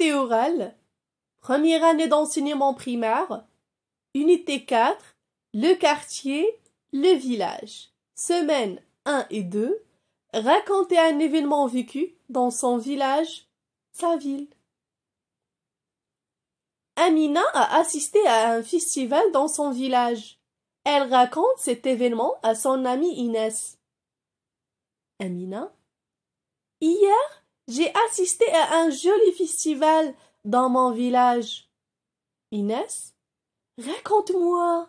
Oral, orale, première année d'enseignement primaire, unité 4, le quartier, le village. Semaine 1 et 2, raconter un événement vécu dans son village, sa ville. Amina a assisté à un festival dans son village. Elle raconte cet événement à son amie Inès. Amina Hier, j'ai assisté à un joli festival dans mon village. Inès, raconte-moi.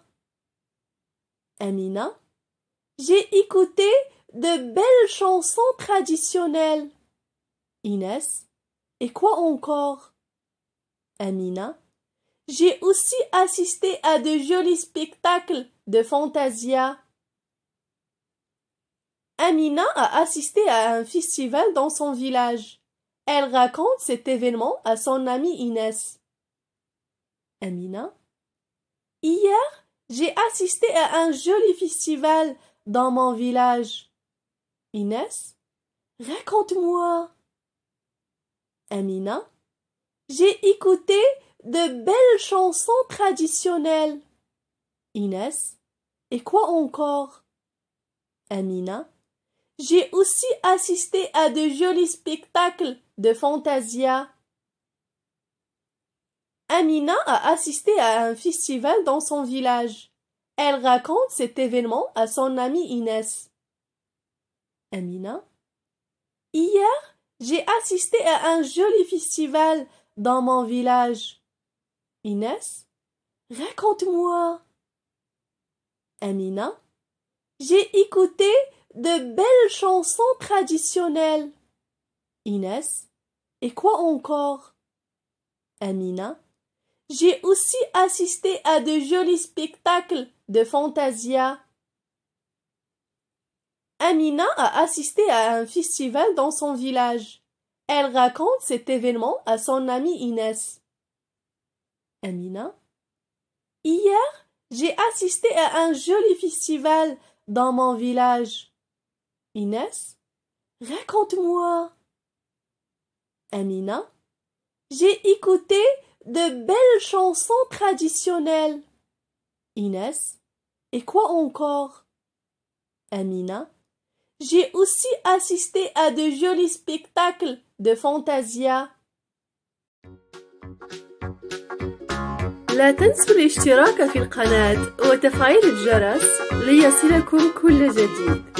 Amina, j'ai écouté de belles chansons traditionnelles. Inès, et quoi encore Amina, j'ai aussi assisté à de jolis spectacles de Fantasia. Amina a assisté à un festival dans son village. Elle raconte cet événement à son amie Inès. Amina Hier, j'ai assisté à un joli festival dans mon village. Inès Raconte-moi. Amina J'ai écouté de belles chansons traditionnelles. Inès Et quoi encore Amina j'ai aussi assisté à de jolis spectacles de Fantasia. Amina a assisté à un festival dans son village. Elle raconte cet événement à son amie Inès. Amina Hier, j'ai assisté à un joli festival dans mon village. Inès Raconte-moi. Amina J'ai écouté de belles chansons traditionnelles. Inès, et quoi encore Amina, j'ai aussi assisté à de jolis spectacles de Fantasia. Amina a assisté à un festival dans son village. Elle raconte cet événement à son amie Inès. Amina Hier, j'ai assisté à un joli festival dans mon village. Inès Raconte-moi. Amina J'ai écouté de belles chansons traditionnelles. Inès Et quoi encore Amina J'ai aussi assisté à de jolis spectacles de fantasia. لا تنسوا الاشتراك في وتفعيل الجرس ليصلكم كل جديد